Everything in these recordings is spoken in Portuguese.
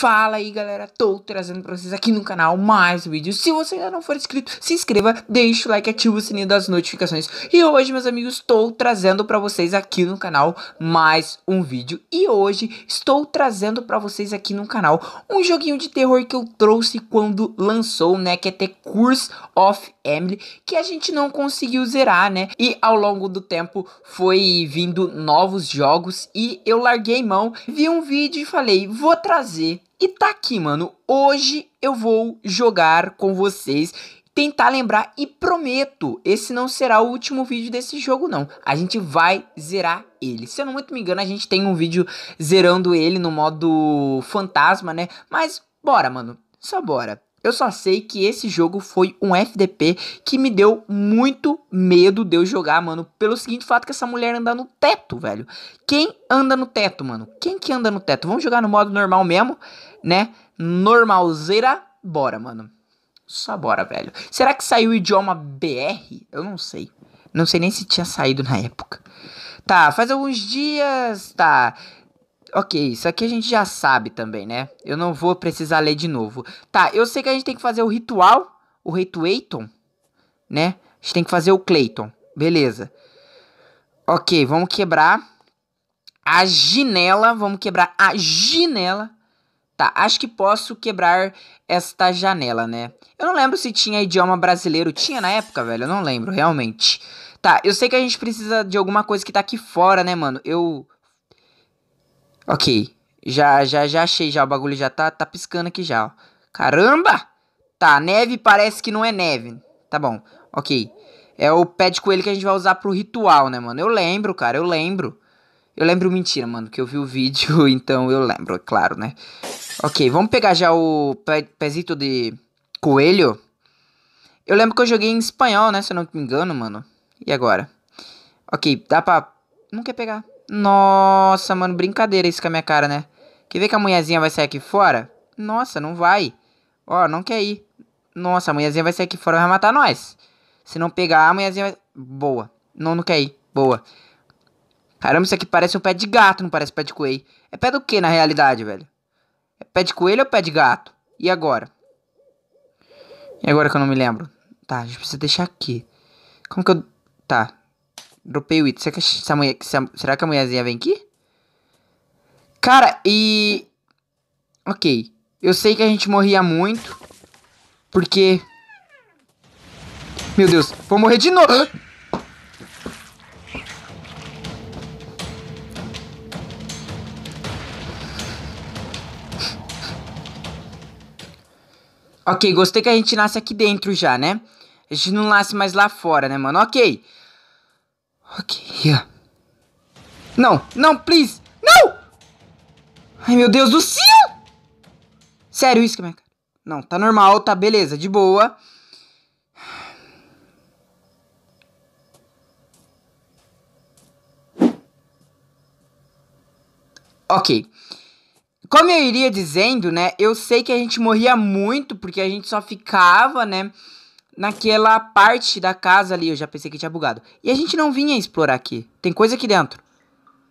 Fala aí galera, tô trazendo pra vocês aqui no canal mais vídeos. Se você ainda não for inscrito, se inscreva, deixa o like, ativa o sininho das notificações. E hoje, meus amigos, estou trazendo pra vocês aqui no canal mais um vídeo. E hoje estou trazendo pra vocês aqui no canal um joguinho de terror que eu trouxe quando lançou, né? Que é The Curse of Emily, que a gente não conseguiu zerar, né? E ao longo do tempo foi vindo novos jogos e eu larguei mão, vi um vídeo e falei, vou trazer e tá aqui, mano. Hoje eu vou jogar com vocês tentar lembrar e prometo, esse não será o último vídeo desse jogo não. A gente vai zerar ele. Se eu não muito me engano, a gente tem um vídeo zerando ele no modo fantasma, né? Mas bora, mano. Só bora. Eu só sei que esse jogo foi um FDP que me deu muito medo de eu jogar, mano. Pelo seguinte fato que essa mulher anda no teto, velho. Quem anda no teto, mano? Quem que anda no teto? Vamos jogar no modo normal mesmo, né? Normalzeira, bora, mano. Só bora, velho. Será que saiu o idioma BR? Eu não sei. Não sei nem se tinha saído na época. Tá, faz alguns dias, tá. Ok, isso aqui a gente já sabe também, né? Eu não vou precisar ler de novo. Tá, eu sei que a gente tem que fazer o ritual, o Reituaton, né? A gente tem que fazer o Clayton, beleza. Ok, vamos quebrar a janela, vamos quebrar a janela. Tá, acho que posso quebrar esta janela, né? Eu não lembro se tinha idioma brasileiro. Tinha na época, velho? Eu não lembro, realmente. Tá, eu sei que a gente precisa de alguma coisa que tá aqui fora, né, mano? Eu Ok, já, já, já achei já, o bagulho já tá, tá piscando aqui já, ó. Caramba! Tá, neve parece que não é neve. Tá bom, ok. É o pé de coelho que a gente vai usar pro ritual, né, mano? Eu lembro, cara, eu lembro. Eu lembro mentira, mano, que eu vi o vídeo, então eu lembro, é claro, né? Ok, vamos pegar já o pe pezito de coelho. Eu lembro que eu joguei em espanhol, né, se eu não me engano, mano. E agora? Ok, dá pra... Não quer pegar. Nossa, mano, brincadeira isso com a minha cara, né? Quer ver que a mulherzinha vai sair aqui fora? Nossa, não vai. Ó, não quer ir. Nossa, a mulherzinha vai sair aqui fora e vai matar nós. Se não pegar, a mulherzinha vai... Boa. Não, não quer ir. Boa. Caramba, isso aqui parece um pé de gato, não parece pé de coelho. É pé do que na realidade, velho? É pé de coelho ou pé de gato? E agora? E agora que eu não me lembro? Tá, a gente precisa deixar aqui. Como que eu... Tá, Dropei o item. Será que essa mulher, será que a mulherzinha vem aqui? Cara, e... Ok. Eu sei que a gente morria muito. Porque... Meu Deus, vou morrer de novo. ok, gostei que a gente nasce aqui dentro já, né? A gente não nasce mais lá fora, né, mano? Ok. Ok, yeah. Não, não, please! Não! Ai, meu Deus do céu! Sério isso, minha cara? Não, tá normal, tá beleza, de boa. Ok. Como eu iria dizendo, né? Eu sei que a gente morria muito porque a gente só ficava, né? naquela parte da casa ali. Eu já pensei que tinha bugado. E a gente não vinha explorar aqui. Tem coisa aqui dentro.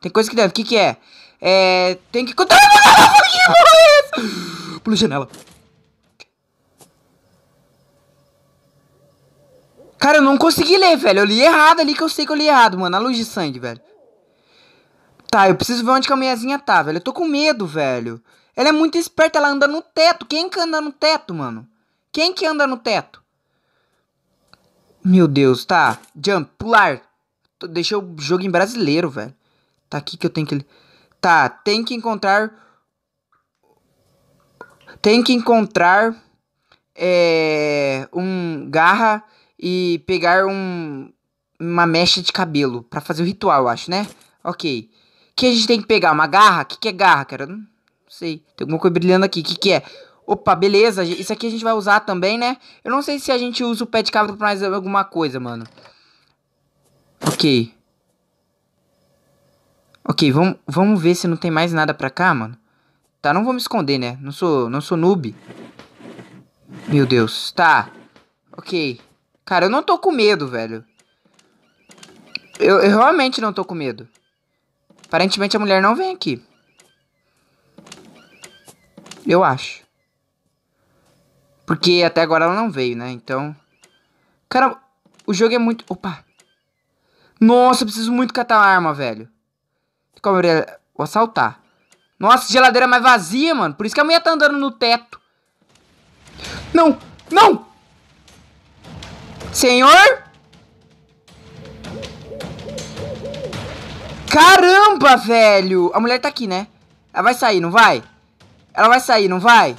Tem coisa aqui dentro. O que que é? É... Tem que... É Pula janela. Cara, eu não consegui ler, velho. Eu li errado ali que eu sei que eu li errado, mano. A luz de sangue, velho. Tá, eu preciso ver onde que a meiazinha tá, velho. Eu tô com medo, velho. Ela é muito esperta, ela anda no teto. Quem que anda no teto, mano? Quem que anda no teto? Meu Deus, tá. Jump, pular. Deixei o jogo em brasileiro, velho. Tá aqui que eu tenho que... Tá, tem que encontrar... Tem que encontrar... É... Um garra e pegar um... Uma mecha de cabelo. para fazer o ritual, eu acho, né? Ok. O que a gente tem que pegar? Uma garra? O que, que é garra, cara? Não sei. Tem alguma coisa brilhando aqui. O que, que é? Opa, beleza. Isso aqui a gente vai usar também, né? Eu não sei se a gente usa o pé de cabra pra mais alguma coisa, mano. Ok. Ok, vamos vamo ver se não tem mais nada pra cá, mano. Tá, não vou me esconder, né? Não sou, não sou noob. Meu Deus. Tá. Ok. Cara, eu não tô com medo, velho. Eu, eu realmente não tô com medo. Aparentemente a mulher não vem aqui. Eu acho. Porque até agora ela não veio, né? Então... Cara, o jogo é muito... Opa! Nossa, eu preciso muito catar a arma, velho. Como eu Vou assaltar. Nossa, geladeira mais vazia, mano. Por isso que a mulher tá andando no teto. Não! Não! Senhor? Caramba, velho! A mulher tá aqui, né? Ela vai sair, não vai? Ela vai sair, não vai?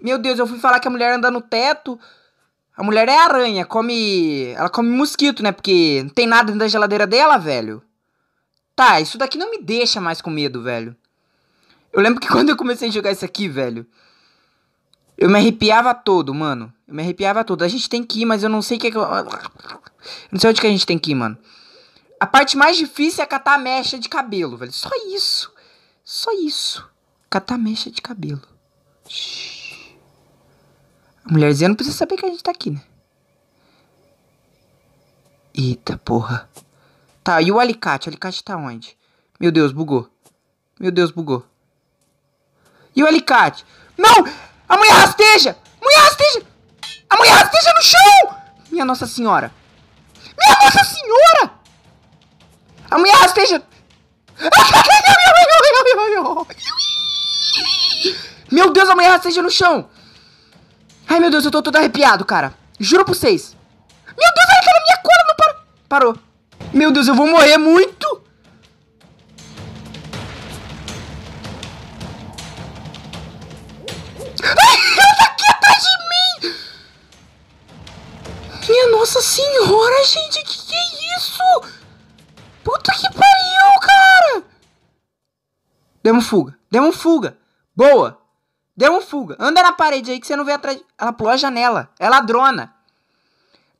Meu Deus, eu fui falar que a mulher anda no teto. A mulher é aranha, come. Ela come mosquito, né? Porque não tem nada dentro da geladeira dela, velho. Tá, isso daqui não me deixa mais com medo, velho. Eu lembro que quando eu comecei a jogar isso aqui, velho. Eu me arrepiava todo, mano. Eu me arrepiava todo. A gente tem que ir, mas eu não sei o que é que. Eu... Não sei onde que a gente tem que ir, mano. A parte mais difícil é catar a mecha de cabelo, velho. Só isso. Só isso. Catar a mecha de cabelo. Shhh. A mulherzinha não precisa saber que a gente tá aqui, né? Eita porra. Tá, e o alicate? O alicate tá onde? Meu Deus, bugou. Meu Deus, bugou. E o alicate? Não! A mulher rasteja! A mulher rasteja! A mulher rasteja no chão! Minha Nossa Senhora! Minha Nossa Senhora! A mulher rasteja! Meu Deus, a mulher rasteja no chão! Ai, meu Deus, eu tô todo arrepiado, cara. Juro pra vocês. Meu Deus, olha aquela minha cola, não parou. Parou. Meu Deus, eu vou morrer muito. Ai, ela aqui atrás de mim. Minha nossa senhora, gente, que que é isso? Puta que pariu, cara. Demos fuga, demos fuga. Boa. Deu um fuga. Anda na parede aí que você não vê atrás. Ela pulou a janela. É ladrona.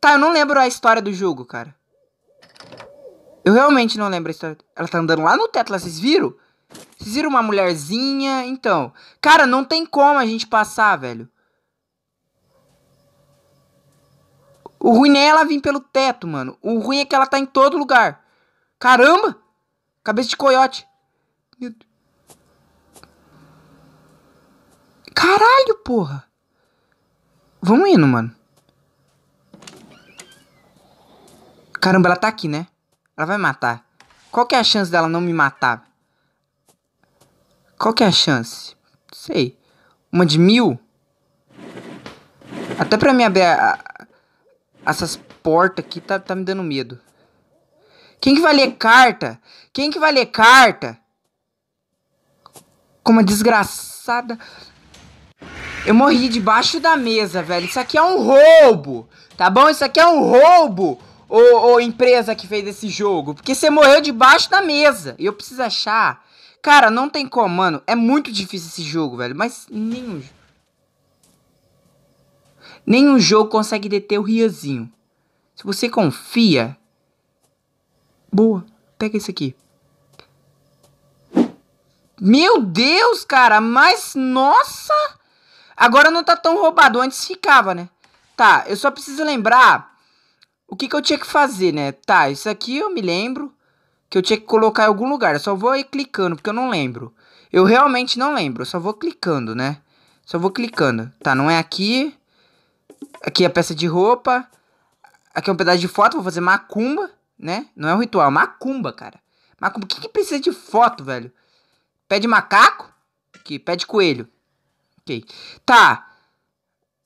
Tá, eu não lembro a história do jogo, cara. Eu realmente não lembro a história. Ela tá andando lá no teto, lá, vocês viram? Vocês viram uma mulherzinha? Então. Cara, não tem como a gente passar, velho. O ruim não é ela vir pelo teto, mano. O ruim é que ela tá em todo lugar. Caramba! Cabeça de coiote. Meu Deus. Caralho, porra! Vamos indo, mano. Caramba, ela tá aqui, né? Ela vai matar. Qual que é a chance dela não me matar? Qual que é a chance? Sei. Uma de mil? Até pra mim abrir a, essas portas aqui tá, tá me dando medo. Quem que vai ler carta? Quem que vai ler carta? Como a desgraçada... Eu morri debaixo da mesa, velho. Isso aqui é um roubo, tá bom? Isso aqui é um roubo, ô, ô empresa que fez esse jogo. Porque você morreu debaixo da mesa. E eu preciso achar. Cara, não tem como, mano. É muito difícil esse jogo, velho. Mas nenhum... Nenhum jogo consegue deter o Riazinho. Se você confia... Boa. Pega isso aqui. Meu Deus, cara. Mas, nossa... Agora não tá tão roubado, antes ficava, né? Tá, eu só preciso lembrar o que, que eu tinha que fazer, né? Tá, isso aqui eu me lembro que eu tinha que colocar em algum lugar. Eu só vou ir clicando, porque eu não lembro. Eu realmente não lembro, eu só vou clicando, né? Só vou clicando. Tá, não é aqui. Aqui é a peça de roupa. Aqui é um pedaço de foto, vou fazer macumba, né? Não é um ritual, é macumba, cara. Macumba, o que, que precisa de foto, velho? Pé de macaco? Que pé de coelho. Ok. Tá.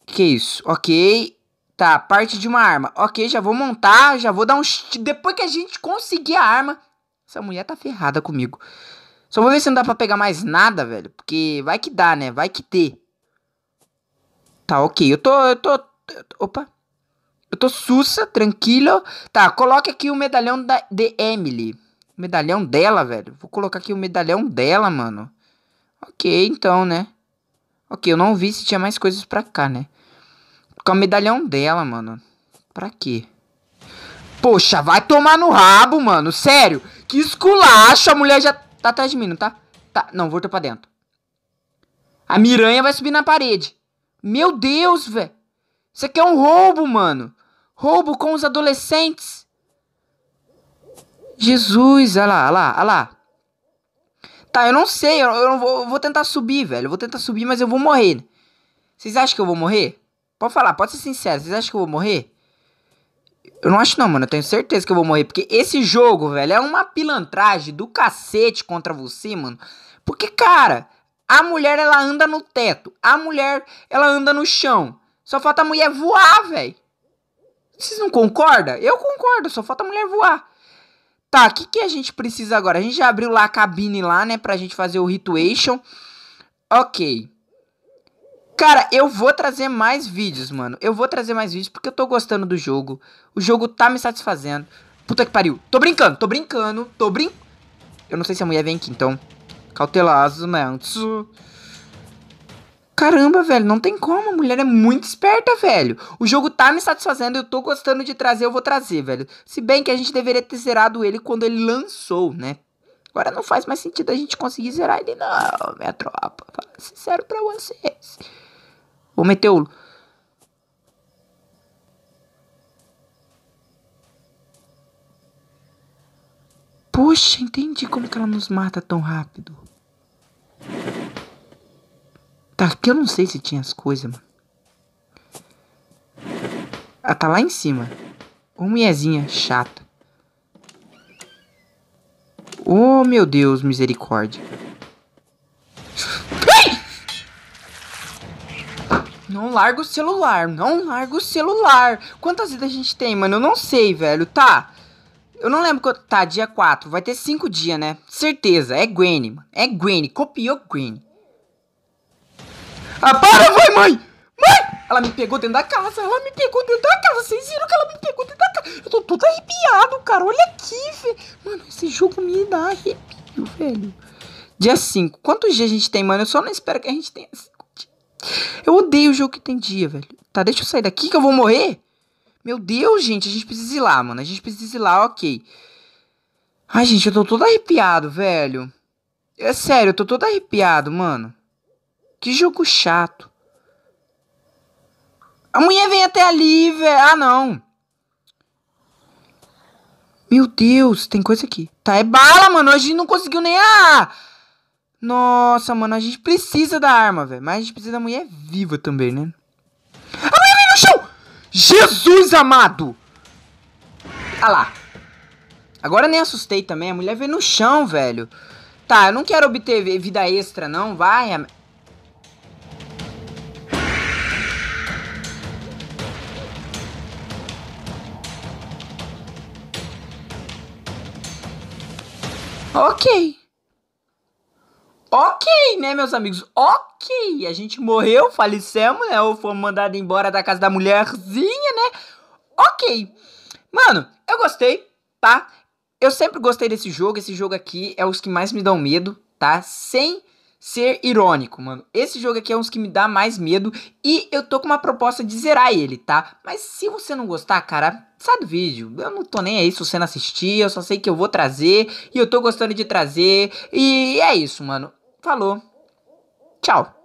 Que isso? Ok. Tá, parte de uma arma. Ok, já vou montar, já vou dar um... Depois que a gente conseguir a arma... Essa mulher tá ferrada comigo. Só vou ver se não dá pra pegar mais nada, velho. Porque vai que dá, né? Vai que ter. Tá, ok. Eu tô... Eu tô... Eu tô opa. Eu tô sussa, tranquilo. Tá, coloque aqui o medalhão da, de Emily. Medalhão dela, velho. Vou colocar aqui o medalhão dela, mano. Ok, então, né? Ok, eu não vi se tinha mais coisas pra cá, né? Com o medalhão dela, mano. Pra quê? Poxa, vai tomar no rabo, mano. Sério. Que esculacho. A mulher já tá atrás de mim, não tá? Tá. Não, volta pra dentro. A miranha vai subir na parede. Meu Deus, velho. Isso aqui é um roubo, mano. Roubo com os adolescentes. Jesus, olha lá, olha lá, olha lá. Tá, eu não sei, eu, eu vou, eu vou tentar subir, velho. Eu vou tentar subir, mas eu vou morrer. Vocês acham que eu vou morrer? Pode falar, pode ser sincero. Vocês acham que eu vou morrer? Eu não acho não, mano. Eu tenho certeza que eu vou morrer. Porque esse jogo, velho, é uma pilantragem do cacete contra você, mano. Porque, cara, a mulher, ela anda no teto. A mulher, ela anda no chão. Só falta a mulher voar, velho. Vocês não concordam? Eu concordo, só falta a mulher voar. Tá, o que, que a gente precisa agora? A gente já abriu lá a cabine lá, né? Pra gente fazer o Rituation. Ok. Cara, eu vou trazer mais vídeos, mano. Eu vou trazer mais vídeos porque eu tô gostando do jogo. O jogo tá me satisfazendo. Puta que pariu. Tô brincando, tô brincando, tô brincando. Eu não sei se a mulher vem aqui, então. Cauteloso, mano. Caramba, velho, não tem como. A mulher é muito esperta, velho. O jogo tá me satisfazendo, eu tô gostando de trazer, eu vou trazer, velho. Se bem que a gente deveria ter zerado ele quando ele lançou, né? Agora não faz mais sentido a gente conseguir zerar ele, não, minha tropa. Fala sincero pra vocês. Vou meter o. Poxa, entendi como é que ela nos mata tão rápido. Tá, porque eu não sei se tinha as coisas, mano. Ah, tá lá em cima. Ô, miezinha chata. Oh, meu Deus, misericórdia. Não larga o celular, não larga o celular. Quantas vidas a gente tem, mano? Eu não sei, velho. Tá. Eu não lembro quanto. Tá, dia 4. Vai ter 5 dias, né? Certeza. É Gwen, mano. É Gwen. Copiou Gwen. Ah, para, vai, mãe! Mãe! Ela me pegou dentro da casa, ela me pegou dentro da casa. Vocês viram que ela me pegou dentro da casa? Eu tô todo arrepiado, cara. Olha aqui, velho. Mano, esse jogo me dá arrepio, velho. Dia 5. Quantos dias a gente tem, mano? Eu só não espero que a gente tenha 5 dias. Eu odeio o jogo que tem dia, velho. Tá, deixa eu sair daqui que eu vou morrer. Meu Deus, gente, a gente precisa ir lá, mano. A gente precisa ir lá, ok. Ai, gente, eu tô todo arrepiado, velho. É sério, eu tô todo arrepiado, mano. Que jogo chato. A mulher vem até ali, velho. Ah, não. Meu Deus, tem coisa aqui. Tá, é bala, mano. A gente não conseguiu nem a... Nossa, mano, a gente precisa da arma, velho. Mas a gente precisa da mulher viva também, né? A mulher vem no chão! Jesus amado! Ah lá. Agora nem assustei também. A mulher vem no chão, velho. Tá, eu não quero obter vida extra, não. Vai, Ok. Ok, né, meus amigos? Ok. A gente morreu, falecemos, né? Ou fomos mandados embora da casa da mulherzinha, né? Ok. Mano, eu gostei, tá? Eu sempre gostei desse jogo. Esse jogo aqui é os que mais me dão medo, tá? Sem ser irônico, mano. Esse jogo aqui é um dos que me dá mais medo e eu tô com uma proposta de zerar ele, tá? Mas se você não gostar, cara, sai do vídeo. Eu não tô nem aí se você não assistir, eu só sei que eu vou trazer e eu tô gostando de trazer. E é isso, mano. Falou. Tchau.